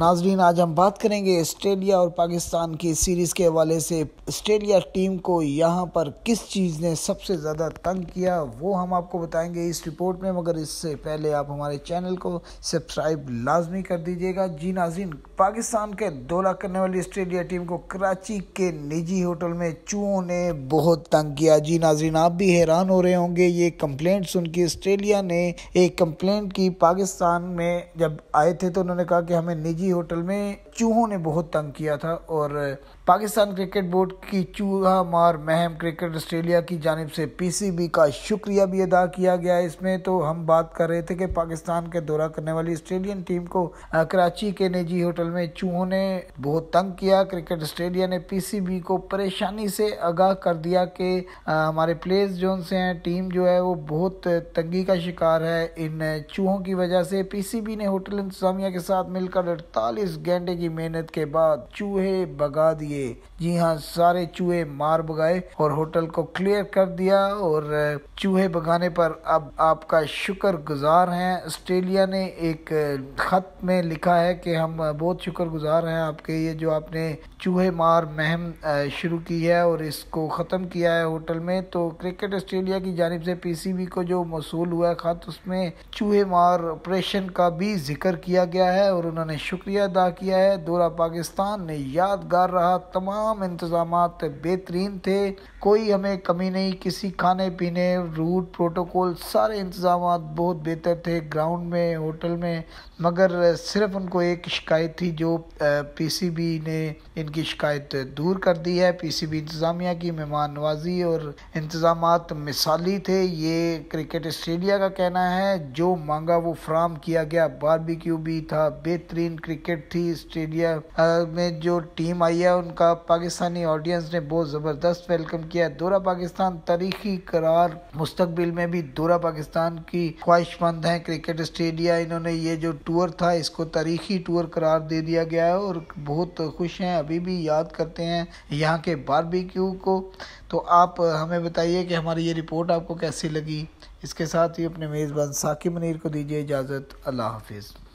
नाजरीन आज हम बात करेंगे ऑस्ट्रेलिया और पाकिस्तान की सीरीज़ के हवाले से ऑस्ट्रेलिया टीम को यहाँ पर किस चीज़ ने सबसे ज़्यादा तंग किया वो हम आपको बताएंगे इस रिपोर्ट में मगर इससे पहले आप हमारे चैनल को सब्सक्राइब लाजमी कर दीजिएगा जी नाजरीन पाकिस्तान के दौरा करने वाली ऑस्ट्रेलिया टीम को कराची के निजी होटल में चूहों ने बहुत तंग किया जी नाजरीन आप भी हैरान हो रहे होंगे ये कंप्लेंट सुन के ऑस्ट्रेलिया ने एक कंप्लेंट की पाकिस्तान में जब आए थे तो उन्होंने कहा कि हमें निजी जी होटल में चूहों ने बहुत तंग किया था और पाकिस्तान क्रिकेट बोर्ड की चूहा मार महम क्रिकेट ऑस्ट्रेलिया की जानब से पीसीबी का शुक्रिया भी अदा किया गया इसमें तो हम बात कर रहे थे कि पाकिस्तान के दौरा करने वाली ऑस्ट्रेलियन टीम को कराची के निजी होटल में चूहों ने बहुत तंग किया क्रिकेट ऑस्ट्रेलिया ने पीसीबी को परेशानी से आगाह कर दिया कि हमारे प्लेयर्स जो से हैं टीम जो है वो बहुत तंगी का शिकार है इन चूहों की वजह से पीसीबी ने होटल इंतजामिया के साथ मिलकर 48 घंटे की मेहनत के बाद चूहे भगा दिए जी हाँ सारे चूहे मार भगाए और होटल को क्लियर कर दिया और चूहे भगाने पर अब आपका शुक्र गुजार हैं ऑस्ट्रेलिया ने एक खत में लिखा है कि हम बहुत शुक्र गुजार हैं आपके ये जो आपने चूहे मार महम शुरू की है और इसको ख़त्म किया है होटल में तो क्रिकेट ऑस्ट्रेलिया की जानब से पीसीबी को जो मौसू हुआ है खत उसमें चूहे मार ऑपरेशन का भी जिक्र किया गया है और उन्होंने शुक्र शुक्रिया अदा किया है दौरा पाकिस्तान ने यादगार रहा तमाम इंतजाम बेहतरीन थे कोई हमें कमी नहीं किसी खाने पीने रूट प्रोटोकॉल सारे इंतजाम बहुत बेहतर थे ग्राउंड में होटल में मगर सिर्फ उनको एक शिकायत थी जो पीसीबी ने इनकी शिकायत दूर कर दी है पीसीबी इंतज़ामिया की मेहमान नवाजी और इंतजाम मिसाली थे ये क्रिकेट स्टेडिया का कहना है जो मांगा वो फ्राहम किया गया बारबिक्यू भी था बेहतरीन क्रिकेट थी स्टेडियम में जो टीम आई है उनका पाकिस्तानी ऑडियंस ने बहुत ज़बरदस्त वेलकम किया दौरा पाकिस्तान तारीखी करार मुस्तबिल में भी दौरा पाकिस्तान की ख्वाहिशमंद हैं क्रिकेट स्टेडिया इन्होंने ये जो टूर था इसको तारीखी टूर करार दे दिया गया है और बहुत खुश हैं अभी भी याद करते हैं यहाँ के बारबिक्यू को तो आप हमें बताइए कि हमारी ये रिपोर्ट आपको कैसी लगी इसके साथ ही अपने मेज़बान साकिब मनीर को दीजिए इजाज़त अल्लाह हाफिज़